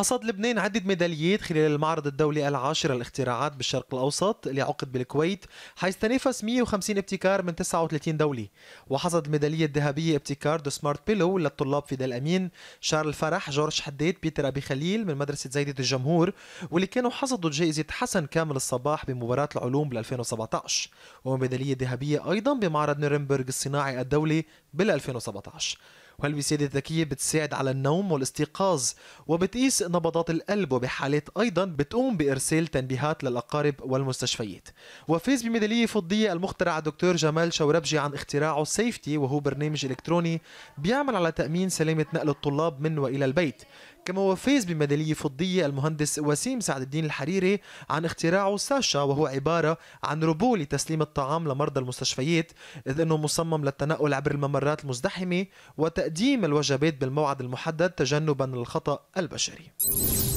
حصد لبنان عدة ميداليات خلال المعرض الدولي العاشر للاختراعات بالشرق الأوسط اللي عقد بالكويت حيث تنافس 150 ابتكار من 39 دولة وحصد الميدالية الذهبية ابتكار دو سمارت بيلو للطلاب فيدا الأمين شارل فرح جورج حديد بيتر أبي خليل من مدرسة زايدة الجمهور واللي كانوا حصدوا جائزة حسن كامل الصباح بمباراة العلوم بال 2017 وميدالية ذهبية أيضا بمعرض نيرنبرغ الصناعي الدولي بال 2017 وهالوسادة الذكية بتساعد على النوم والاستيقاظ وبتقيس نبضات القلب وبحالات أيضا بتقوم بإرسال تنبيهات للأقارب والمستشفيات وفاز بميدالية فضية المخترع دكتور جمال شوربجي عن اختراعه سيفتي وهو برنامج إلكتروني بيعمل على تأمين سلامة نقل الطلاب من وإلى البيت كما هو فاز بميدالية فضية المهندس وسيم سعد الدين الحريري عن اختراعه ساشا وهو عبارة عن روبو لتسليم الطعام لمرضى المستشفيات إذ أنه مصمم للتنقل عبر الممرات المزدحمة وتقديم الوجبات بالموعد المحدد تجنبا للخطأ البشري